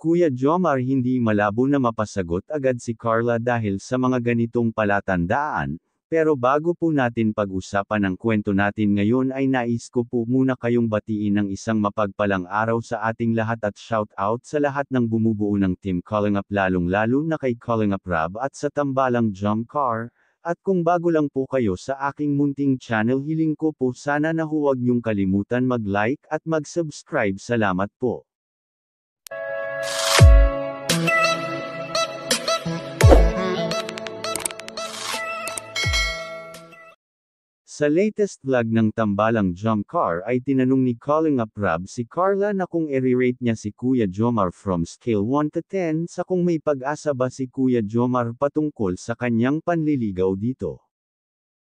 Kuya Jomar hindi malabo na mapasagot agad si Carla dahil sa mga ganitong palatandaan, pero bago po natin pag-usapan ang kwento natin ngayon ay nais ko po muna kayong batiin ng isang mapagpalang araw sa ating lahat at shout out sa lahat ng bumubuo ng Team Calling Up lalong lalo na kay Calling Up Rab at sa tambalang Jump Car. At kung bago lang po kayo sa aking munting channel hiling ko po sana na huwag niyong kalimutan mag-like at mag-subscribe salamat po. Sa latest vlog ng tambalang Jump Car ay tinanong ni Calling Up Rob si Carla na kung i-rate niya si Kuya Jomar from scale 1 to 10 sa kung may pag-asa ba si Kuya Jomar patungkol sa kanyang panliligaw dito.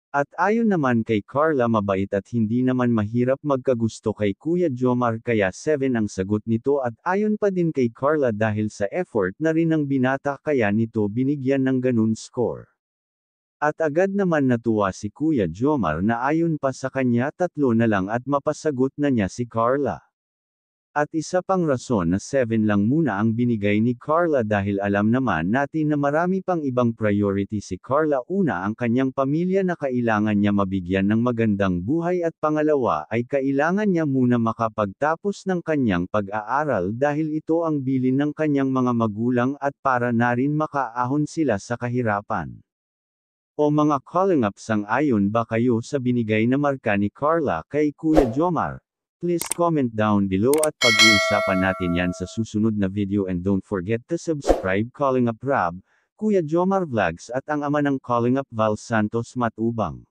At ayon naman kay Carla mabait at hindi naman mahirap magkagusto kay Kuya Jomar kaya 7 ang sagot nito at ayon pa din kay Carla dahil sa effort na rin ng binata kaya nito binigyan ng ganun score. At agad naman natuwa si Kuya Jomar na ayon pa sa kanya tatlo na lang at mapasagot na niya si Carla. At isa pang rason na 7 lang muna ang binigay ni Carla dahil alam naman natin na marami pang ibang priority si Carla. Una ang kanyang pamilya na kailangan niya mabigyan ng magandang buhay at pangalawa ay kailangan niya muna makapagtapos ng kanyang pag-aaral dahil ito ang bilin ng kanyang mga magulang at para na rin makaahon sila sa kahirapan. O mga calling up sang-ayon ba kayo sa binigay na marka ni Carla kay Kuya Jomar? Please comment down below at pag-uusapan natin yan sa susunod na video and don't forget to subscribe Calling Up Rab, Kuya Jomar Vlogs at ang ama ng Calling Up Val Santos Matubang.